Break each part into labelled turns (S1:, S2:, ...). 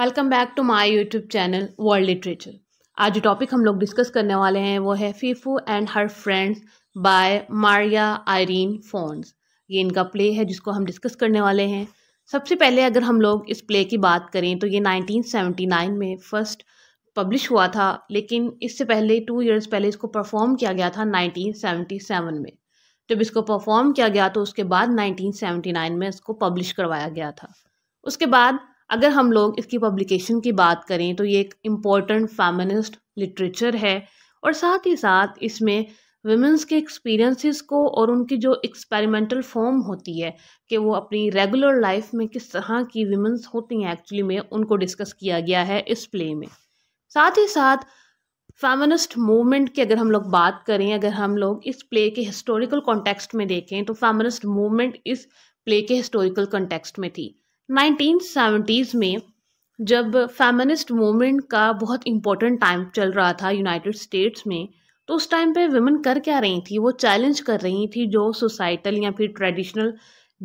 S1: welcome back to my YouTube channel world literature आज जो topic हम लोग डिस्कस करने वाले हैं वो है Fefu and her friends by Maria Irene Fornes ये इनका प्ले है जिसको हम डिस्कस करने वाले हैं सबसे पहले अगर हम लोग इस प्ले की बात करें तो ये 1979 में फर्स्ट पब्लिश हुआ था लेकिन इससे पहले टू ईयर्स पहले इसको परफॉर्म किया गया था नाइनटीन में जब इसको परफॉर्म किया गया तो उसके बाद नाइनटीन में इसको पब्लिश करवाया गया था उसके बाद अगर हम लोग इसकी पब्लिकेशन की बात करें तो ये एक इम्पॉर्टेंट फैमिनिस्ट लिटरेचर है और साथ ही साथ इसमें वुमेंस के एक्सपीरियंसेस को और उनकी जो एक्सपेरिमेंटल फॉर्म होती है कि वो अपनी रेगुलर लाइफ में किस तरह की वुमेंस होती हैं एक्चुअली में उनको डिस्कस किया गया है इस प्ले में साथ ही साथ फेमिनिस्ट मूवमेंट की अगर हम लोग बात करें अगर हम लोग इस प्ले के हिस्टोरिकल कॉन्टेक्स्ट में देखें तो फेमनिस्ट मूवमेंट इस प्ले के हिस्टोरिकल कॉन्टेक्स्ट में थी 1970s में जब फेमिनिस्ट मूवमेंट का बहुत इम्पोर्टेंट टाइम चल रहा था यूनाइटेड स्टेट्स में तो उस टाइम पे वुमेन कर क्या रही थी वो चैलेंज कर रही थी जो सोसाइटल या फिर ट्रेडिशनल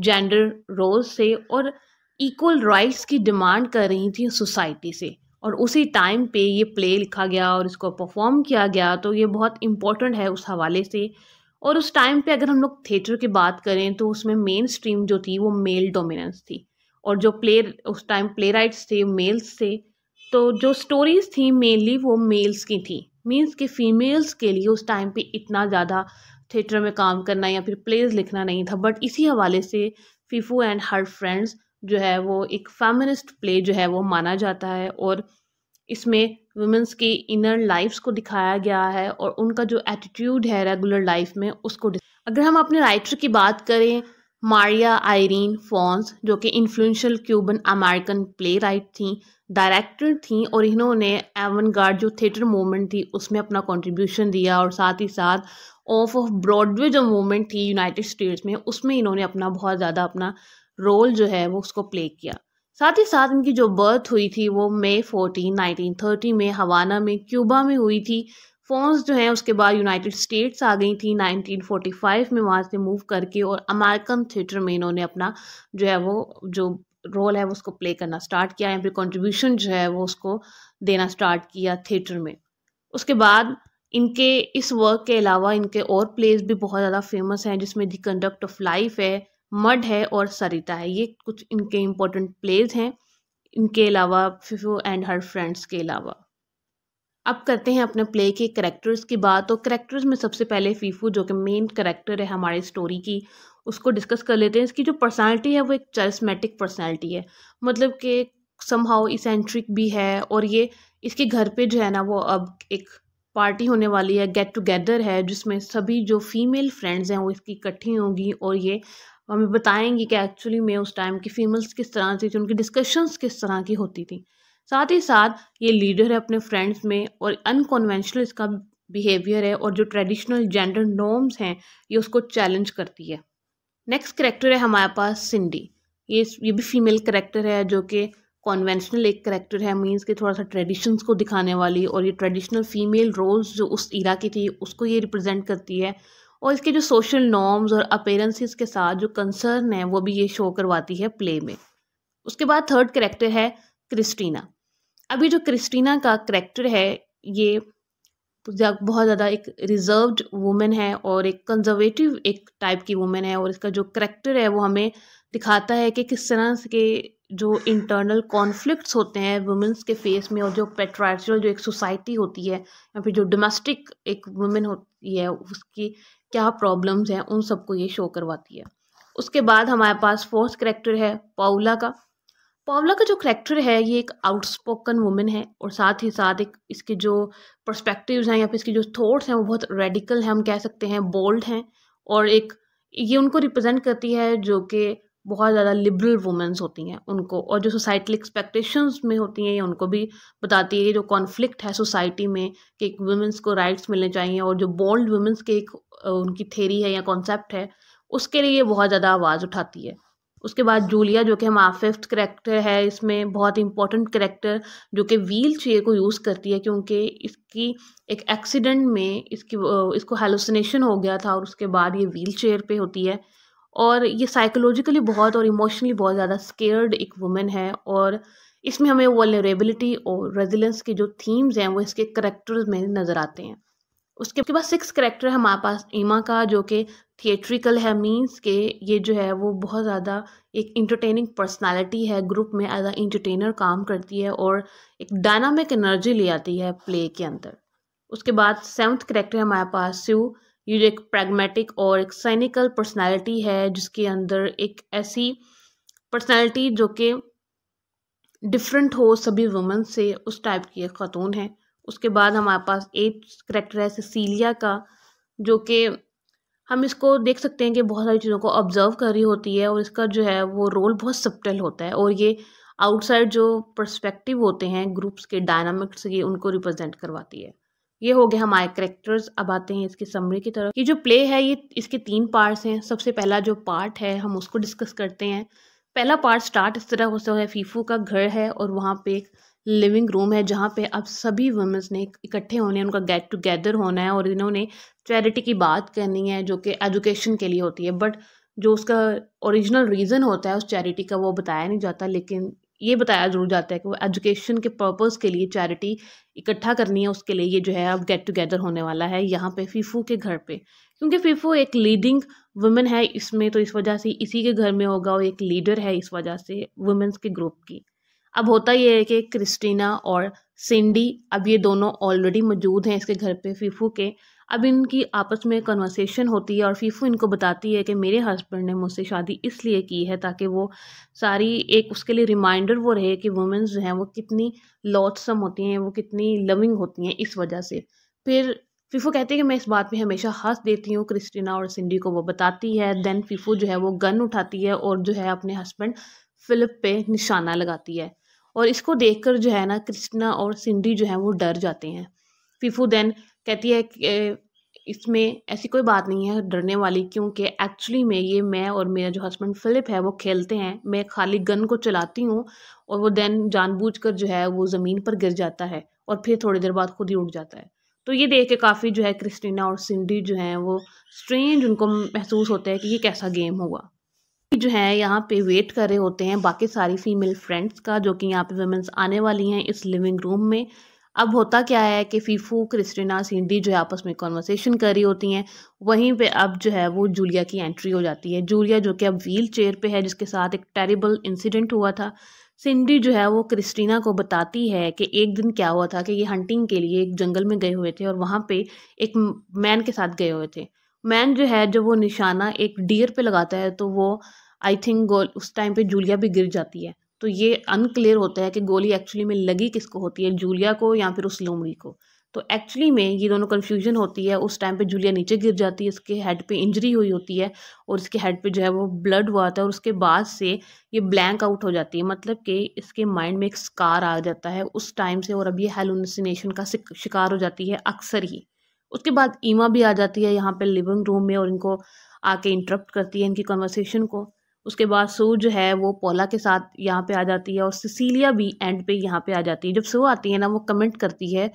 S1: जेंडर रोल से और इक्वल राइट्स की डिमांड कर रही थी सोसाइटी से और उसी टाइम पे ये प्ले लिखा गया और इसको परफॉर्म किया गया तो ये बहुत इम्पोर्टेंट है उस हवाले से और उस टाइम पे अगर हम लोग थिएटर की बात करें तो उसमें मेन स्ट्रीम जो थी वो मेल डोमिनेंस थी और जो प्ले उस टाइम प्ले राइट्स थे मेल्स थे तो जो स्टोरीज थी मेनली वो मेल्स की थी मीन्स कि फ़ीमेल्स के लिए उस टाइम पे इतना ज़्यादा थिएटर में काम करना या फिर प्लेज लिखना नहीं था बट इसी हवाले से फीफू एंड हर फ्रेंड्स जो है वो एक फेमिनिस्ट प्ले जो है वो माना जाता है और इसमें वुमेंस की इनर लाइफ्स को दिखाया गया है और उनका जो एटीट्यूड है रेगुलर लाइफ में उसको अगर हम अपने राइटर की बात करें मारिया आयरीन फॉन्स जो कि influential Cuban American playwright थी डायरेक्टर थी और इन्होंने एवन गार्ड जो थिएटर मूवमेंट थी उसमें अपना कंट्रीब्यूशन दिया और साथ ही साथ ऑफ ऑफ ब्रॉडवे जो मूवमेंट थी यूनाइटेड स्टेट्स में उसमें इन्होंने अपना बहुत ज़्यादा अपना रोल जो है वो उसको प्ले किया साथ ही साथ इनकी जो बर्थ हुई थी वो मई नाइनटीन थर्टी में हवाना में क्यूबा में हुई थी फ़ोन्स जो हैं उसके बाद यूनाइटेड स्टेट्स आ गई थी 1945 में वहाँ से मूव करके और अमेरिकन थिएटर में इन्होंने अपना जो है वो जो रोल है वो उसको प्ले करना स्टार्ट किया या फिर कंट्रीब्यूशन जो है वो उसको देना स्टार्ट किया थिएटर में उसके बाद इनके इस वर्क के अलावा इनके और प्लेस भी बहुत ज़्यादा फेमस हैं जिसमें दी कंडक्ट ऑफ लाइफ है मड है और सरिता है ये कुछ इनके इम्पोर्टेंट प्लेस हैं इनके अलावा फिफो एंड हर फ्रेंड्स के अलावा अब करते हैं अपने प्ले के करेक्टर्स की बात तो करेक्टर्स में सबसे पहले फीफू जो कि मेन करेक्टर है हमारी स्टोरी की उसको डिस्कस कर लेते हैं इसकी जो पर्सनैलिटी है वो एक चरिस्मेटिक पर्सनैलिटी है मतलब कि समहाउ इसेंट्रिक भी है और ये इसके घर पे जो है ना वो अब एक पार्टी होने वाली है गेट टुगेदर है जिसमें सभी जो फीमेल फ्रेंड्स हैं वो इसकी इकट्ठी होंगी और ये हमें बताएंगी कि एक्चुअली में उस टाइम की फीमेल्स किस तरह से थी उनकी डिस्कशंस किस तरह की होती थी साथ ही साथ ये लीडर है अपने फ्रेंड्स में और अनकन्वेंशनल इसका बिहेवियर है और जो ट्रेडिशनल जेंडर नॉर्म्स हैं ये उसको चैलेंज करती है नेक्स्ट करेक्टर है हमारे पास सिंडी ये ये भी फीमेल करेक्टर है जो कि कॉन्वेंशनल एक करेक्टर है मीन्स के थोड़ा सा ट्रेडिशंस को दिखाने वाली और ये ट्रेडिशनल फीमेल रोल्स जो उस इरा की थी उसको ये रिप्रेजेंट करती है और इसके जो सोशल नॉर्म्स और अपेरेंसेस के साथ जो कंसर्न है वो भी ये शो करवाती है प्ले में उसके बाद थर्ड करेक्टर है क्रिस्टीना अभी जो क्रिस्टीना का करेक्टर है ये बहुत ज़्यादा एक रिजर्व्ड वुमेन है और एक कंजर्वेटिव एक टाइप की वुमेन है और इसका जो करेक्टर है वो हमें दिखाता है कि किस तरह के जो इंटरनल कॉन्फ्लिक्ट्स होते हैं वुमेंस के फेस में और जो पेट्राचुरल जो एक सोसाइटी होती है या फिर जो डोमेस्टिक एक वुमेन होती है उसकी क्या प्रॉब्लम्स हैं उन सबको ये शो करवाती है उसके बाद हमारे पास फोर्थ करेक्टर है पाउला का पावला का जो करेक्टर है ये एक आउटस्पोकन वुमेन है और साथ ही साथ एक इसके जो परस्पेक्टिव हैं या फिर इसके जो थॉट्स हैं वो बहुत रेडिकल हैं हम कह सकते हैं बोल्ड हैं और एक ये उनको रिप्रेजेंट करती है जो कि बहुत ज़्यादा लिबरल वुमेंस होती हैं उनको और जो सोसाइटल एक्सपेक्टेशंस में होती हैं ये उनको भी बताती है जो कॉन्फ्लिक्ट है सोसाइटी में कि एक वुमेंस को राइट्स मिलने चाहिए और जो बोल्ड वुमेंस के एक उनकी थेरी है या कॉन्सेप्ट है उसके लिए ये बहुत ज़्यादा आवाज़ उठाती है उसके बाद जूलिया जो कि हमारा फिफ्थ करेक्टर है इसमें बहुत इंपॉर्टेंट करेक्टर जो कि व्हील चेयर को यूज़ करती है क्योंकि इसकी एक एक्सीडेंट में इसकी इसको हेलोसिनेशन हो गया था और उसके बाद ये व्हील चेयर पर होती है और ये साइकोलॉजिकली बहुत और इमोशनली बहुत ज़्यादा स्केयर्ड एक वुमेन है और इसमें हमें वॉलरेबिलिटी और रेजिलेंस के जो थीम्स हैं वो इसके करेक्टर्स में नज़र आते हैं उसके बाद सिक्स करेक्टर है हमारे पास ईमा का जो कि थिएट्रिकल है मीन्स के ये जो है वो बहुत ज़्यादा एक इंटरटेनिंग पर्सनालिटी है ग्रुप में एज अ इंटरटेनर काम करती है और एक डायनामिक एनर्जी ले आती है प्ले के अंदर उसके बाद सेवन्थ करेक्टर हमारे पास सू ये जो एक प्रैग्मेटिक और एक सैनिकल पर्सनैलिटी है जिसके अंदर एक ऐसी पर्सनैलिटी जो कि डिफरेंट हो सभी वुमेन से उस टाइप की एक ख़ातून है उसके बाद हमारे पास एट करेक्टर है सिसीलिया का जो कि हम इसको देख सकते हैं कि बहुत सारी चीज़ों को ऑब्जर्व कर रही होती है और इसका जो है वो रोल बहुत सप्टल होता है और ये आउटसाइड जो परस्पेक्टिव होते हैं ग्रुप्स के डायनामिक्स ये उनको रिप्रेजेंट करवाती है ये हो गया हमारे करेक्टर्स अब आते हैं इसके समरी की तरफ ये जो प्ले है ये इसके तीन पार्ट्स हैं सबसे पहला जो पार्ट है हम उसको डिस्कस करते हैं पहला पार्ट स्टार्ट इस तरह हो सकता है फीफू का घर है और वहाँ पे एक लिविंग रूम है जहाँ पे अब सभी वुमेंस ने इकट्ठे होने हैं उनका गेट टुगेदर होना है और इन्होंने चैरिटी की बात करनी है जो कि एजुकेशन के लिए होती है बट जो उसका ओरिजिनल रीज़न होता है उस चैरिटी का वो बताया नहीं जाता लेकिन ये बताया जरूर जाता है कि वो एजुकेशन के पर्पज़ के लिए चैरिटी इकट्ठा करनी है उसके लिए ये जो है अब गेट टुगेदर होने वाला है यहाँ पे फीफू के घर पे क्योंकि फीफू एक लीडिंग वुमेन है इसमें तो इस वजह से इसी के घर में होगा वो एक लीडर है इस वजह से वुमेंस के ग्रुप की अब होता यह है कि क्रिस्टीना और सिंडी अब ये दोनों ऑलरेडी मौजूद हैं इसके घर पे फीफू के अब इनकी आपस में कन्वर्सेशन होती है और फीफू इनको बताती है कि मेरे हस्बैंड ने मुझसे शादी इसलिए की है ताकि वो सारी एक उसके लिए रिमाइंडर वो रहे कि वुमेंस जो हैं वो कितनी लॉटसम होती हैं वो कितनी लविंग होती हैं इस वजह से फिर फीफू कहती है कि मैं इस बात पे हमेशा हंस देती हूँ क्रिस्टीना और सिंडी को वो बताती है देन फीफू जो है वो गन उठाती है और जो है अपने हस्बैंड फिलिप पे निशाना लगाती है और इसको देखकर जो है ना कृष्णा और सिंडी जो है वो डर जाते हैं फीफू देन कहती है कि इसमें ऐसी कोई बात नहीं है डरने वाली क्योंकि एक्चुअली में ये मैं और मेरा जो हस्बैंड फिलिप है वो खेलते हैं मैं खाली गन को चलाती हूँ और वो देन जानबूझकर जो है वो ज़मीन पर गिर जाता है और फिर थोड़ी देर बाद खुद ही उठ जाता है तो ये देख के काफ़ी जो है क्रिस्टीना और सिंडी जो हैं वो स्ट्रेंज उनको महसूस होता है कि ये कैसा गेम होगा जो है यहाँ पे वेट कर रहे होते हैं बाकी सारी फीमेल फ्रेंड्स का जो कि यहाँ पे वुमेंस आने वाली हैं इस लिविंग रूम में अब होता क्या है कि फीफू क्रिस्टिना सिंडी जो है आपस में कॉन्वर्सेशन कर रही होती हैं वहीं पे अब जो है वो जूलिया की एंट्री हो जाती है जूलिया जो कि अब व्हील चेयर पे है जिसके साथ एक टेरिबल इंसिडेंट हुआ था सिंडी जो है वो क्रिस्टीना को बताती है कि एक दिन क्या हुआ था कि ये हंटिंग के लिए एक जंगल में गए हुए थे और वहाँ पे एक मैन के साथ गए हुए थे मैन जो है जब वो निशाना एक डियर पे लगाता है तो वो आई थिंक गोल उस टाइम पे जूलिया भी गिर जाती है तो ये अनक्लियर होता है कि गोली एक्चुअली में लगी किसको होती है जूलिया को या फिर उस लोमड़ी को तो एक्चुअली में ये दोनों कन्फ्यूजन होती है उस टाइम पे जूलिया नीचे गिर जाती है उसके हेड पे इंजरी हुई होती है और इसके हेड पे जो है वो ब्लड हुआ था और उसके बाद से ये ब्लैंक आउट हो जाती है मतलब कि इसके माइंड में एक स्कार आ जाता है उस टाइम से और अब ये हेलोसिनेशन का शिकार हो जाती है अक्सर ही उसके बाद ईमा भी आ जाती है यहाँ पे लिविंग रूम में और इनको आके इंटरप्ट करती है इनकी कन्वर्सेशन को उसके बाद सू जो है वो पोला के साथ यहाँ पे आ जाती है और सिसीलिया भी एंड पे यहाँ पे आ जाती है जब सो आती है ना वो कमेंट करती है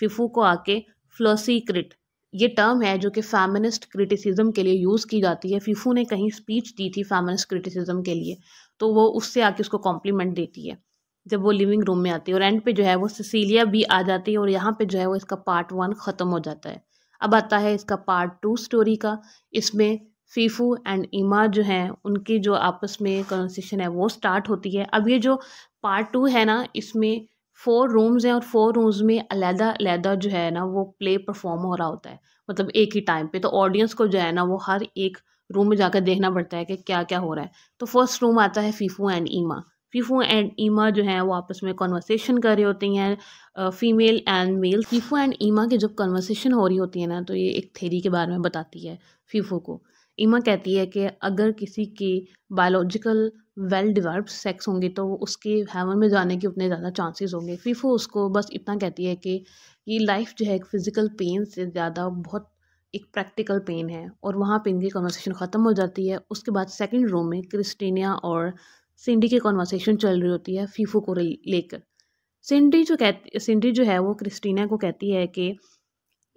S1: फिफू को आके फ्लोसी क्रिट ये टर्म है जो कि फेमिनिस्ट क्रिटिसिज्म के लिए यूज़ की जाती है फिफू ने कहीं स्पीच दी थी फैमिनिस्ट क्रिटिसिज्म के लिए तो वो उससे आके उसको कॉम्प्लीमेंट देती है जब वो लिविंग रूम में आती है और एंड पे जो है वो सिसीलिया भी आ जाती है और यहाँ पे जो है वो इसका पार्ट वन ख़त्म हो जाता है अब आता है इसका पार्ट टू स्टोरी का इसमें फीफू एंड इमा जो हैं उनकी जो आपस में कन्वर्सेशन है वो स्टार्ट होती है अब ये जो पार्ट टू है ना इसमें फोर रूम्स हैं और फोर रूम्स में अलहदा अलहदा जो है ना वो प्ले परफॉर्म हो रहा होता है मतलब एक ही टाइम पे तो ऑडियंस को जो है ना वो हर एक रूम में जाकर देखना पड़ता है कि क्या क्या हो रहा है तो फर्स्ट रूम आता है फीफू एंड ईमा फीफू एंड ईमा जो है वो आपस में कॉन्वर्सेशन कर रही होती हैं female and male Fefu and Emma की जब कॉन्वर्सेशन हो रही होती है ना तो ये एक थेरी के बारे में बताती है फीफू को ईमा कहती है कि अगर किसी के बायोलॉजिकल वेल डिवेल्प सेक्स होंगे तो उसके हेवन में जाने के उतने ज़्यादा चांसेस होंगे फीफू उसको बस इतना कहती है कि ये लाइफ जो है एक फ़िज़िकल पेन से ज़्यादा बहुत एक प्रैक्टिकल पेन है और वहाँ पे इनकी कन्वर्सेशन ख़त्म हो जाती है उसके बाद सेकंड रूम में क्रिस्टीनिया और सिंडी की कॉन्वर्सेशन चल रही होती है फीफो को लेकर सिंडी जो कहती सिंडी जो है वो क्रिस्टीना को कहती है कि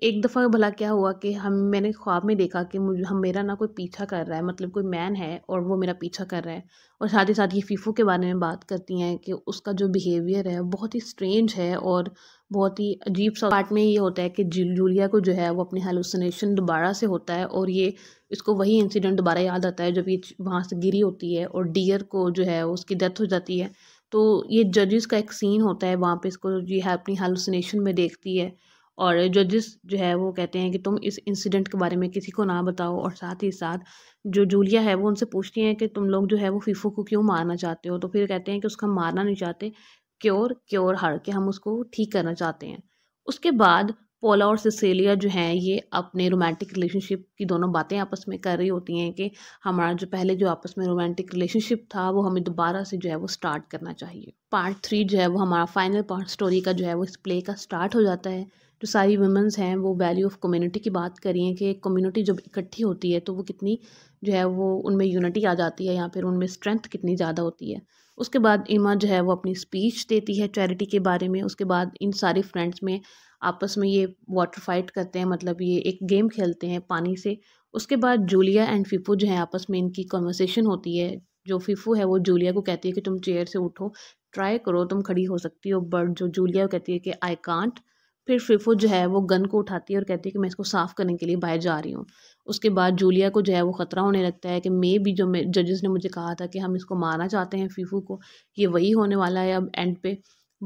S1: एक दफ़ा भला क्या हुआ कि हम मैंने ख्वाब में देखा कि मुझे हम मेरा ना कोई पीछा कर रहा है मतलब कोई मैन है और वो मेरा पीछा कर रहा है और साथ ही साथ ये फीफो के बारे में बात करती हैं कि उसका जो बिहेवियर है बहुत ही स्ट्रेंज है और बहुत ही अजीब सा पार्ट में ये होता है कि जूलिया को जो है वो अपनी हेलोसिनेशन दोबारा से होता है और ये इसको वही इंसिडेंट दोबारा याद आता है जब ये वहाँ से गिरी होती है और डियर को जो है उसकी डेथ हो जाती है तो ये जजेस का एक सीन होता है वहाँ पे इसको ये अपनी हेलोसिनेशन में देखती है और जजिस जो है वो कहते हैं कि तुम इस इंसिडेंट के बारे में किसी को ना बताओ और साथ ही साथ जो जूलिया है वो उनसे पूछती हैं कि तुम लोग जो है वो फीफो को क्यों मारना चाहते हो तो फिर कहते हैं कि उसका मारना नहीं चाहते क्योर क्योर हर के हम उसको ठीक करना चाहते हैं उसके बाद पोला और सिसेलिया जो हैं ये अपने रोमांटिक रिलेशनशिप की दोनों बातें आपस में कर रही होती हैं कि हमारा जो पहले जो आपस में रोमांटिक रिलेशनशिप था वो हमें दोबारा से जो है वो स्टार्ट करना चाहिए पार्ट थ्री जो है वो हमारा फाइनल पार्ट स्टोरी का जो है वो इस प्ले का स्टार्ट हो जाता है जो सारी वुमेंस हैं वो वैल्यू ऑफ कम्युनिटी की बात हैं कि कम्युनिटी जब इकट्ठी होती है तो वो कितनी जो है वो उनमें यूनिटी आ जाती है या फिर उनमें स्ट्रेंथ कितनी ज़्यादा होती है उसके बाद इमा जो है वो अपनी स्पीच देती है चैरिटी के बारे में उसके बाद इन सारे फ्रेंड्स में आपस में ये वाटर फाइट करते हैं मतलब ये एक गेम खेलते हैं पानी से उसके बाद जूलिया एंड फिफू जो है आपस में इनकी कन्वर्सेशन होती है जो फिफू है वो जूलिया को कहती है कि तुम चेयर से उठो ट्राई करो तुम खड़ी हो सकती हो बट जो जूलिया कहती है कि आई कांट फिर फिफो जो है वो गन को उठाती है और कहती है कि मैं इसको साफ़ करने के लिए बाहर जा रही हूँ उसके बाद जूलिया को जो है वो ख़तरा होने लगता है कि मे भी जो मे जजेस ने मुझे कहा था कि हम इसको मारना चाहते हैं फिफू को ये वही होने वाला है अब एंड पे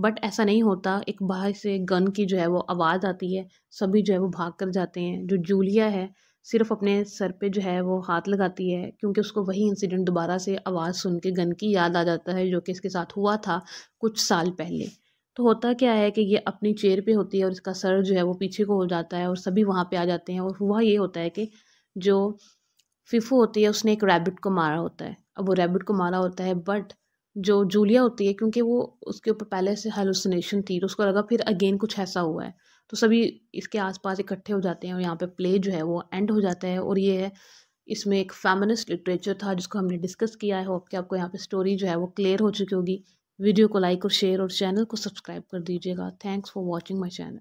S1: बट ऐसा नहीं होता एक बाहर से गन की जो है वो आवाज़ आती है सभी जो है वो भाग कर जाते हैं जो जूलिया है सिर्फ अपने सर पे जो है वो हाथ लगाती है क्योंकि उसको वही इंसिडेंट दोबारा से आवाज़ सुन के गन की याद आ जाता है जो कि इसके साथ हुआ था कुछ साल पहले तो होता क्या है कि ये अपनी चेयर पे होती है और इसका सर जो है वो पीछे को हो जाता है और सभी वहाँ पे आ जाते हैं और हुआ ये होता है कि जो फिफू होती है उसने एक रैबिट को मारा होता है अब वो रैबिट को मारा होता है बट जो जूलिया होती है क्योंकि वो उसके ऊपर पहले से हेलोसिनेशन थी तो उसको लगा फिर अगेन कुछ ऐसा हुआ है तो सभी इसके आसपास इकट्ठे हो जाते हैं और यहाँ पे प्ले जो है वो एंड हो जाता है और ये है इसमें एक फेमनिस्ट लिटरेचर था जिसको हमने डिस्कस किया है होप कि आपको यहाँ पे स्टोरी जो है वो क्लियर हो चुकी होगी वीडियो को लाइक और शेयर और चैनल को सब्सक्राइब कर दीजिएगा thanks for watching my channel